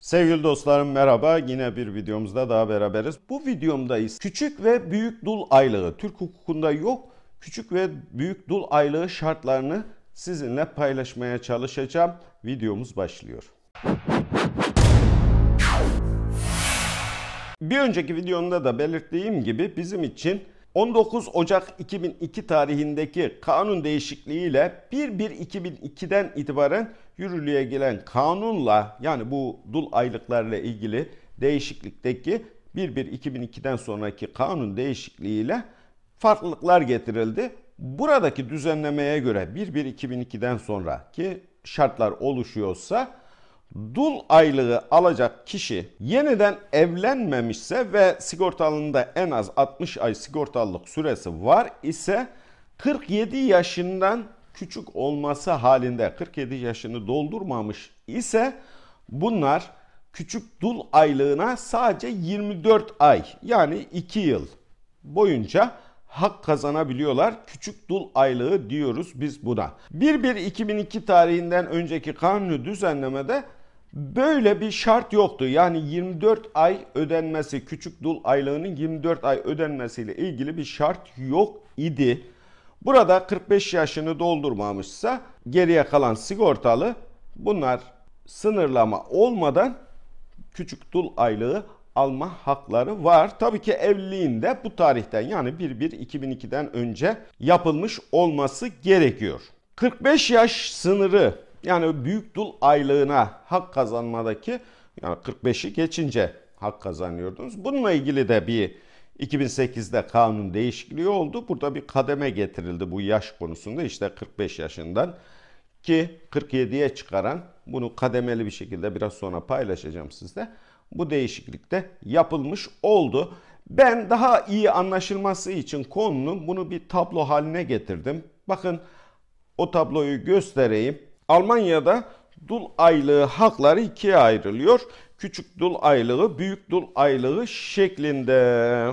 Sevgili dostlarım merhaba. Yine bir videomuzda daha beraberiz. Bu videomdayız. Küçük ve büyük dul aylığı. Türk hukukunda yok. Küçük ve büyük dul aylığı şartlarını sizinle paylaşmaya çalışacağım. Videomuz başlıyor. Bir önceki videomda da belirttiğim gibi bizim için 19 Ocak 2002 tarihindeki kanun değişikliğiyle 1-1-2002'den itibaren yürürlüğe gelen kanunla yani bu dul aylıklarla ilgili değişiklikteki 1-1-2002'den sonraki kanun değişikliğiyle farklılıklar getirildi. Buradaki düzenlemeye göre 1-1-2002'den sonraki şartlar oluşuyorsa Dul aylığı alacak kişi yeniden evlenmemişse ve sigortalında en az 60 ay sigortalılık süresi var ise 47 yaşından küçük olması halinde 47 yaşını doldurmamış ise bunlar küçük dul aylığına sadece 24 ay yani 2 yıl boyunca hak kazanabiliyorlar. Küçük dul aylığı diyoruz biz buna. 1-1-2002 tarihinden önceki kanunu düzenlemede Böyle bir şart yoktu. Yani 24 ay ödenmesi, küçük dul aylığının 24 ay ödenmesiyle ilgili bir şart yok idi. Burada 45 yaşını doldurmamışsa geriye kalan sigortalı bunlar sınırlama olmadan küçük dul aylığı alma hakları var. Tabii ki evliliğinde bu tarihten yani 1-1-2002'den önce yapılmış olması gerekiyor. 45 yaş sınırı yani büyük dul aylığına hak kazanmadaki yani 45'i geçince hak kazanıyordunuz. Bununla ilgili de bir 2008'de kanun değişikliği oldu. Burada bir kademe getirildi bu yaş konusunda. işte 45 yaşından ki 47'ye çıkaran bunu kademeli bir şekilde biraz sonra paylaşacağım sizde. Bu değişiklik de yapılmış oldu. Ben daha iyi anlaşılması için konunun bunu bir tablo haline getirdim. Bakın o tabloyu göstereyim. Almanya'da dul aylığı hakları ikiye ayrılıyor. Küçük dul aylığı, büyük dul aylığı şeklinde.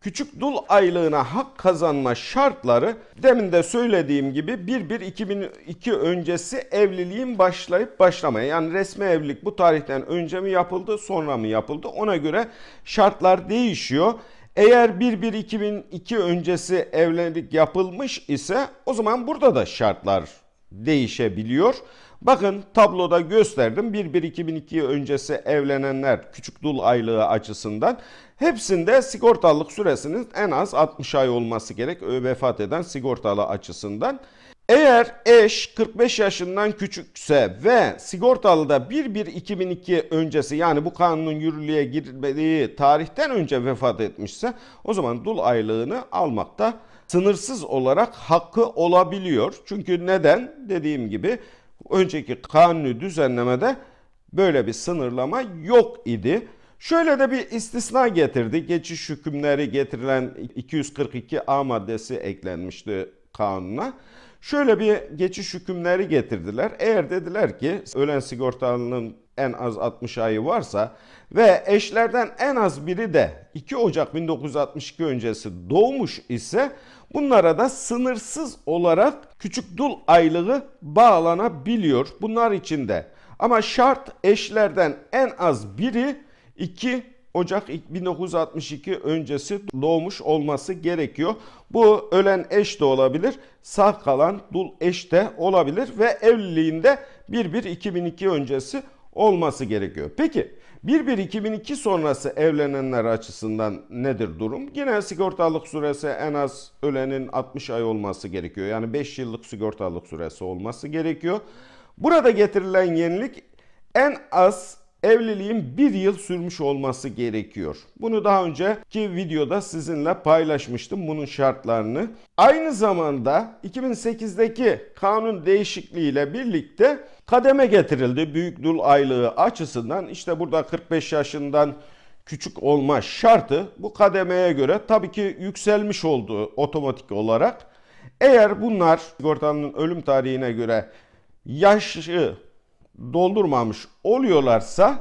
Küçük dul aylığına hak kazanma şartları demin de söylediğim gibi 1-1-2002 öncesi evliliğin başlayıp başlamaya yani resmi evlilik bu tarihten önce mi yapıldı sonra mı yapıldı ona göre şartlar değişiyor. Eğer 1-1-2002 öncesi evlilik yapılmış ise o zaman burada da şartlar değişebiliyor. Bakın tabloda gösterdim. 1-1-2002 öncesi evlenenler küçük dul aylığı açısından hepsinde sigortalılık süresinin en az 60 ay olması gerek vefat eden sigortalı açısından. Eğer eş 45 yaşından küçükse ve sigortalı da 1-1-2002 öncesi yani bu kanunun yürürlüğe girmediği tarihten önce vefat etmişse o zaman dul aylığını almakta sınırsız olarak hakkı olabiliyor. Çünkü neden? Dediğim gibi önceki kanuni düzenlemede böyle bir sınırlama yok idi. Şöyle de bir istisna getirdi. Geçiş hükümleri getirilen 242A maddesi eklenmişti kanuna. Şöyle bir geçiş hükümleri getirdiler. Eğer dediler ki ölen sigortalının en az 60 ayı varsa ve eşlerden en az biri de 2 Ocak 1962 öncesi doğmuş ise bunlara da sınırsız olarak küçük dul aylığı bağlanabiliyor. Bunlar için de ama şart eşlerden en az biri 2 Ocak 1962 öncesi doğmuş olması gerekiyor. Bu ölen eş de olabilir, sağ kalan dul eş de olabilir ve evliliğinde 1-1-2002 öncesi olması gerekiyor. Peki 1-1-2002 sonrası evlenenler açısından nedir durum? Yine sigortalık süresi en az ölenin 60 ay olması gerekiyor. Yani 5 yıllık sigortalık süresi olması gerekiyor. Burada getirilen yenilik en az evliliğin bir yıl sürmüş olması gerekiyor. Bunu daha önceki videoda sizinle paylaşmıştım bunun şartlarını. Aynı zamanda 2008'deki kanun değişikliğiyle birlikte kademe getirildi. Büyük dul aylığı açısından işte burada 45 yaşından küçük olma şartı bu kademeye göre tabii ki yükselmiş oldu otomatik olarak. Eğer bunlar sigortanın ölüm tarihine göre yaşı doldurmamış oluyorlarsa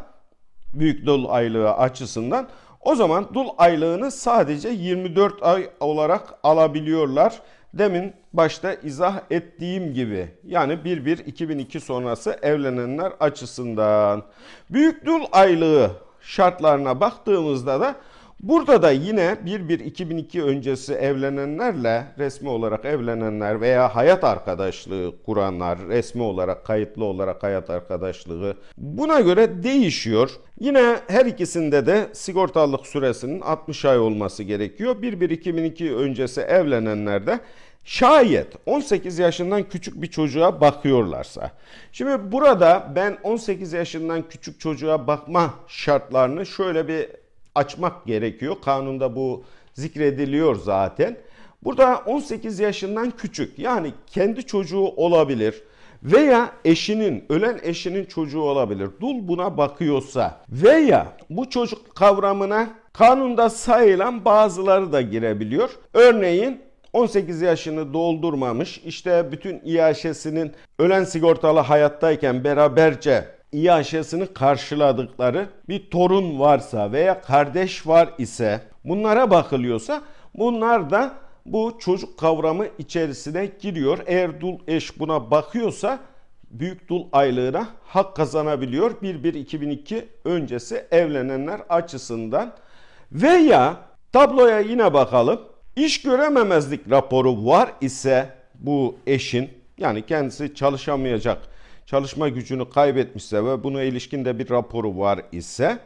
büyük dul aylığı açısından o zaman dul aylığını sadece 24 ay olarak alabiliyorlar. Demin başta izah ettiğim gibi yani 1-1-2002 sonrası evlenenler açısından. Büyük dul aylığı şartlarına baktığımızda da Burada da yine 1-1-2002 öncesi evlenenlerle resmi olarak evlenenler veya hayat arkadaşlığı kuranlar resmi olarak kayıtlı olarak hayat arkadaşlığı buna göre değişiyor. Yine her ikisinde de sigortalılık süresinin 60 ay olması gerekiyor. 1-1-2002 öncesi evlenenlerde Şayet 18 yaşından küçük bir çocuğa bakıyorlarsa. Şimdi burada ben 18 yaşından küçük çocuğa bakma şartlarını şöyle bir açmak gerekiyor. Kanunda bu zikrediliyor zaten. Burada 18 yaşından küçük yani kendi çocuğu olabilir veya eşinin, ölen eşinin çocuğu olabilir. Dul buna bakıyorsa veya bu çocuk kavramına kanunda sayılan bazıları da girebiliyor. Örneğin 18 yaşını doldurmamış, işte bütün iaşesinin ölen sigortalı hayattayken beraberce iyi aşısını karşıladıkları bir torun varsa veya kardeş var ise bunlara bakılıyorsa bunlar da bu çocuk kavramı içerisine giriyor. Eğer dul eş buna bakıyorsa büyük dul aylığına hak kazanabiliyor. 1-1-2002 öncesi evlenenler açısından. Veya tabloya yine bakalım. İş görememezlik raporu var ise bu eşin yani kendisi çalışamayacak çalışma gücünü kaybetmişse ve buna ilişkin de bir raporu var ise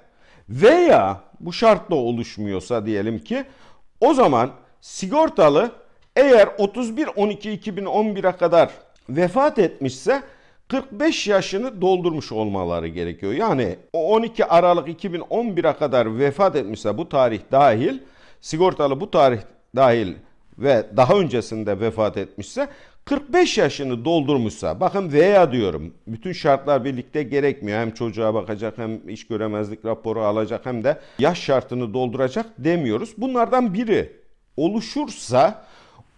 veya bu şartla oluşmuyorsa diyelim ki o zaman sigortalı eğer 31-12-2011'e kadar vefat etmişse 45 yaşını doldurmuş olmaları gerekiyor. Yani 12 Aralık 2011'e kadar vefat etmişse bu tarih dahil sigortalı bu tarih dahil ve daha öncesinde vefat etmişse 45 yaşını doldurmuşsa bakın veya diyorum bütün şartlar birlikte gerekmiyor. Hem çocuğa bakacak hem iş göremezlik raporu alacak hem de yaş şartını dolduracak demiyoruz. Bunlardan biri oluşursa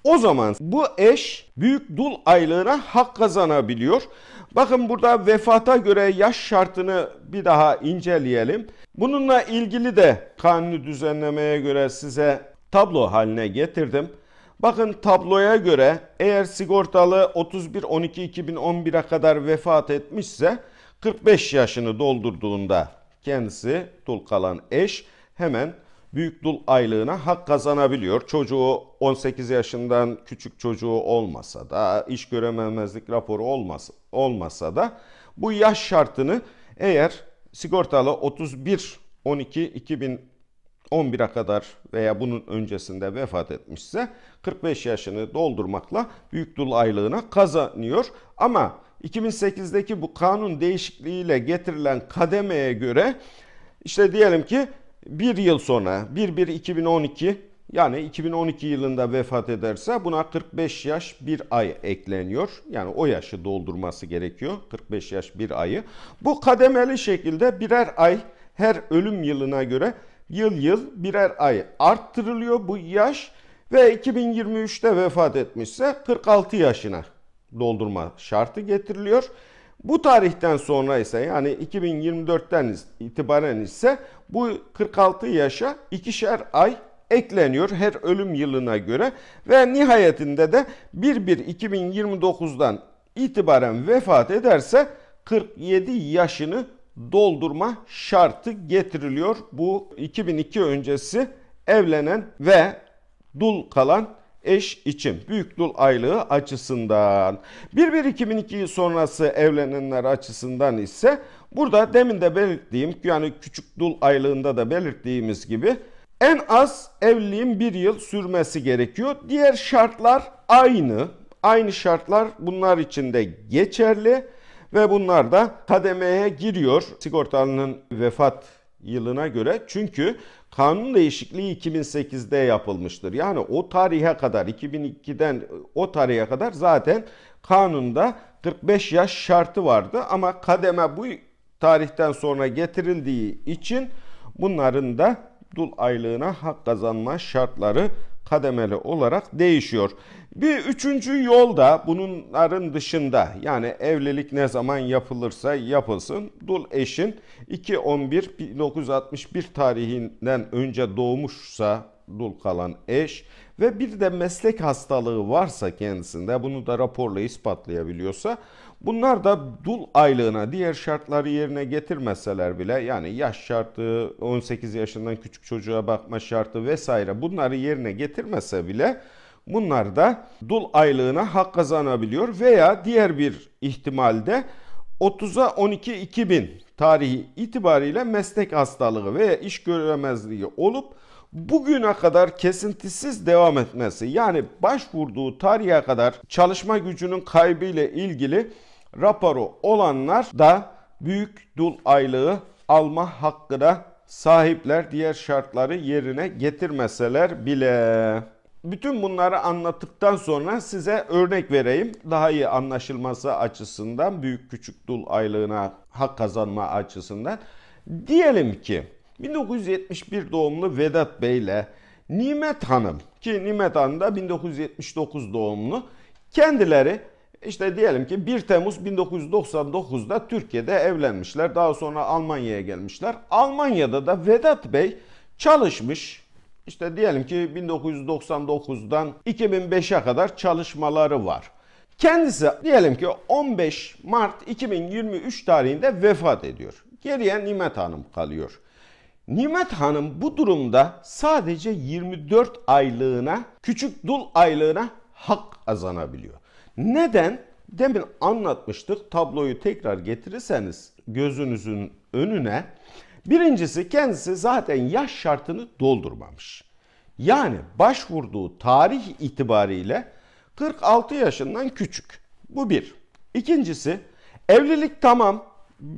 o zaman bu eş büyük dul aylığına hak kazanabiliyor. Bakın burada vefata göre yaş şartını bir daha inceleyelim. Bununla ilgili de kanuni düzenlemeye göre size tablo haline getirdim. Bakın tabloya göre eğer sigortalı 31-12-2011'e kadar vefat etmişse 45 yaşını doldurduğunda kendisi dul kalan eş hemen büyük dul aylığına hak kazanabiliyor. Çocuğu 18 yaşından küçük çocuğu olmasa da iş görememezlik raporu olmasa, olmasa da bu yaş şartını eğer sigortalı 31 12 11'e kadar veya bunun öncesinde vefat etmişse 45 yaşını doldurmakla büyük dul aylığına kazanıyor. Ama 2008'deki bu kanun değişikliğiyle getirilen kademeye göre işte diyelim ki bir yıl sonra 1-1-2012 yani 2012 yılında vefat ederse buna 45 yaş bir ay ekleniyor. Yani o yaşı doldurması gerekiyor. 45 yaş bir ayı. Bu kademeli şekilde birer ay her ölüm yılına göre yıl yıl birer ay arttırılıyor bu yaş ve 2023'te vefat etmişse 46 yaşına doldurma şartı getiriliyor. Bu tarihten sonra ise yani 2024'ten itibaren ise bu 46 yaşa ikişer ay ekleniyor her ölüm yılına göre ve nihayetinde de 1-1-2029'dan itibaren vefat ederse 47 yaşını doldurma şartı getiriliyor. Bu 2002 öncesi evlenen ve dul kalan eş için büyük dul aylığı açısından 1-1-2002 sonrası evlenenler açısından ise burada demin de belirttiğim yani küçük dul aylığında da belirttiğimiz gibi en az evliliğin bir yıl sürmesi gerekiyor. Diğer şartlar aynı. Aynı şartlar bunlar için de geçerli. Ve bunlar da kademeye giriyor sigortalının vefat yılına göre. Çünkü kanun değişikliği 2008'de yapılmıştır. Yani o tarihe kadar 2002'den e, o tarihe kadar zaten kanunda 45 yaş şartı vardı ama kademe bu tarihten sonra getirildiği için bunların da dul aylığına hak kazanma şartları kademeli olarak değişiyor. Bir üçüncü yol da bunların dışında yani evlilik ne zaman yapılırsa yapılsın dul eşin 2.11.1961 tarihinden önce doğmuşsa dul kalan eş ve bir de meslek hastalığı varsa kendisinde bunu da raporla ispatlayabiliyorsa bunlar da dul aylığına diğer şartları yerine getirmeseler bile yani yaş şartı 18 yaşından küçük çocuğa bakma şartı vesaire bunları yerine getirmese bile bunlar da dul aylığına hak kazanabiliyor veya diğer bir ihtimalde 30'a 12 2000 tarihi itibariyle meslek hastalığı veya iş göremezliği olup bugüne kadar kesintisiz devam etmesi yani başvurduğu tarihe kadar çalışma gücünün kaybıyla ilgili raporu olanlar da büyük dul aylığı alma hakkına sahipler diğer şartları yerine getirmeseler bile. Bütün bunları anlattıktan sonra size örnek vereyim. Daha iyi anlaşılması açısından büyük küçük dul aylığına hak kazanma açısından. Diyelim ki 1971 doğumlu Vedat Bey ile Nimet Hanım ki Nimet Hanım da 1979 doğumlu kendileri işte diyelim ki 1 Temmuz 1999'da Türkiye'de evlenmişler. Daha sonra Almanya'ya gelmişler. Almanya'da da Vedat Bey çalışmış. İşte diyelim ki 1999'dan 2005'e kadar çalışmaları var. Kendisi diyelim ki 15 Mart 2023 tarihinde vefat ediyor. Geriye Nimet Hanım kalıyor. Nimet Hanım bu durumda sadece 24 aylığına, küçük dul aylığına hak kazanabiliyor. Neden? Demin anlatmıştık. Tabloyu tekrar getirirseniz gözünüzün önüne. Birincisi kendisi zaten yaş şartını doldurmamış. Yani başvurduğu tarih itibariyle 46 yaşından küçük. Bu bir. İkincisi evlilik tamam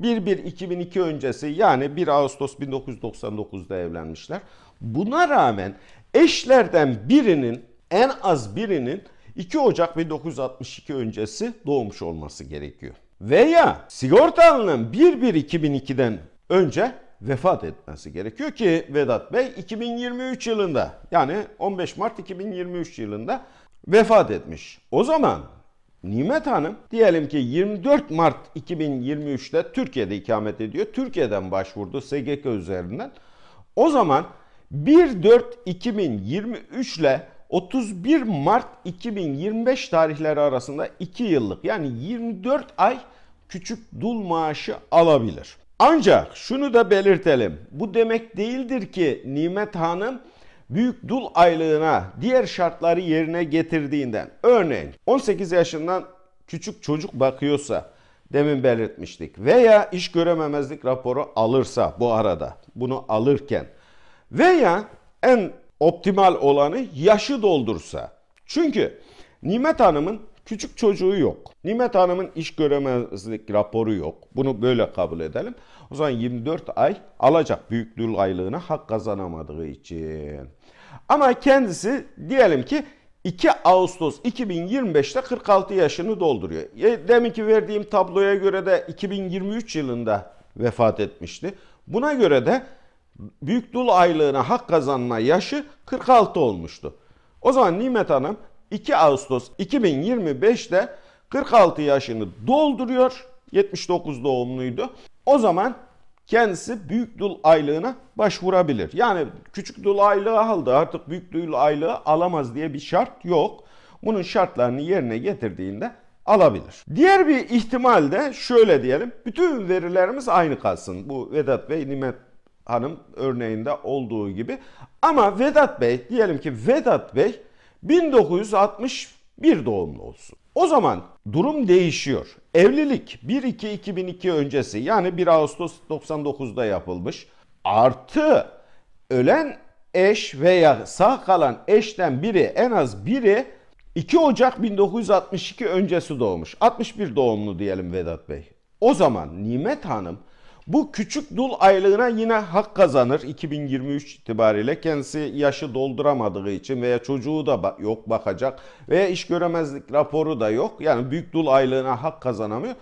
1-1-2002 öncesi yani 1 Ağustos 1999'da evlenmişler. Buna rağmen eşlerden birinin en az birinin 2 Ocak 1962 öncesi doğmuş olması gerekiyor. Veya sigortalının 1-1-2002'den önce vefat etmesi gerekiyor ki Vedat Bey 2023 yılında yani 15 Mart 2023 yılında vefat etmiş. O zaman Nimet Hanım diyelim ki 24 Mart 2023'te Türkiye'de ikamet ediyor. Türkiye'den başvurdu SGK üzerinden. O zaman 1-4-2023 ile 31 Mart 2025 tarihleri arasında 2 yıllık yani 24 ay küçük dul maaşı alabilir. Ancak şunu da belirtelim. Bu demek değildir ki Nimet Hanım büyük dul aylığına diğer şartları yerine getirdiğinden örneğin 18 yaşından küçük çocuk bakıyorsa demin belirtmiştik veya iş görememezlik raporu alırsa bu arada bunu alırken veya en optimal olanı yaşı doldursa. Çünkü Nimet Hanım'ın Küçük çocuğu yok. Nimet Hanım'ın iş göremezlik raporu yok. Bunu böyle kabul edelim. O zaman 24 ay alacak büyüklüğü aylığına hak kazanamadığı için. Ama kendisi diyelim ki 2 Ağustos 2025'te 46 yaşını dolduruyor. E, ki verdiğim tabloya göre de 2023 yılında vefat etmişti. Buna göre de büyük dul aylığına hak kazanma yaşı 46 olmuştu. O zaman Nimet Hanım 2 Ağustos 2025'te 46 yaşını dolduruyor. 79 doğumluydu. O zaman kendisi büyük dul aylığına başvurabilir. Yani küçük dul aylığı aldı artık büyük dul aylığı alamaz diye bir şart yok. Bunun şartlarını yerine getirdiğinde alabilir. Diğer bir ihtimal de şöyle diyelim. Bütün verilerimiz aynı kalsın. Bu Vedat Bey, Nimet Hanım örneğinde olduğu gibi. Ama Vedat Bey diyelim ki Vedat Bey 1961 doğumlu olsun. O zaman durum değişiyor. Evlilik 1-2-2002 öncesi yani 1 Ağustos 99'da yapılmış. Artı ölen eş veya sağ kalan eşten biri en az biri 2 Ocak 1962 öncesi doğmuş. 61 doğumlu diyelim Vedat Bey. O zaman Nimet Hanım bu küçük dul aylığına yine hak kazanır 2023 itibariyle. Kendisi yaşı dolduramadığı için veya çocuğu da yok bakacak veya iş göremezlik raporu da yok. Yani büyük dul aylığına hak kazanamıyor.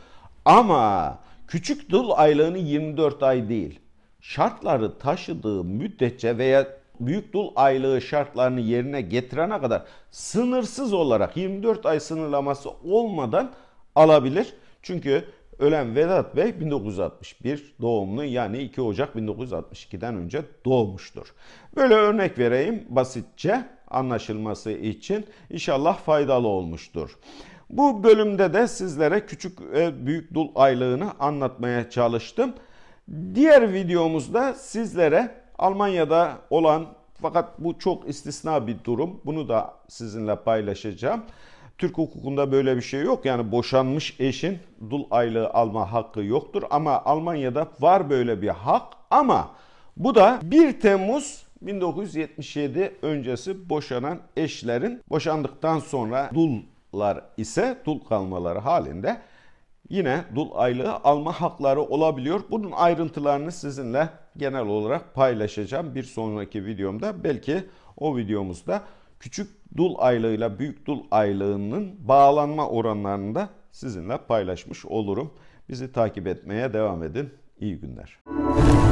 Ama küçük dul aylığını 24 ay değil. Şartları taşıdığı müddetçe veya büyük dul aylığı şartlarını yerine getirene kadar sınırsız olarak 24 ay sınırlaması olmadan alabilir. Çünkü Ölen Vedat Bey 1961 doğumlu yani 2 Ocak 1962'den önce doğmuştur. Böyle örnek vereyim basitçe anlaşılması için inşallah faydalı olmuştur. Bu bölümde de sizlere küçük ve büyük dul aylığını anlatmaya çalıştım. Diğer videomuzda sizlere Almanya'da olan fakat bu çok istisna bir durum. Bunu da sizinle paylaşacağım. Türk hukukunda böyle bir şey yok. Yani boşanmış eşin dul aylığı alma hakkı yoktur. Ama Almanya'da var böyle bir hak. Ama bu da 1 Temmuz 1977 öncesi boşanan eşlerin boşandıktan sonra dullar ise dul kalmaları halinde yine dul aylığı alma hakları olabiliyor. Bunun ayrıntılarını sizinle genel olarak paylaşacağım bir sonraki videomda. Belki o videomuzda küçük dul aylığıyla büyük dul aylığının bağlanma oranlarını da sizinle paylaşmış olurum. Bizi takip etmeye devam edin. İyi günler.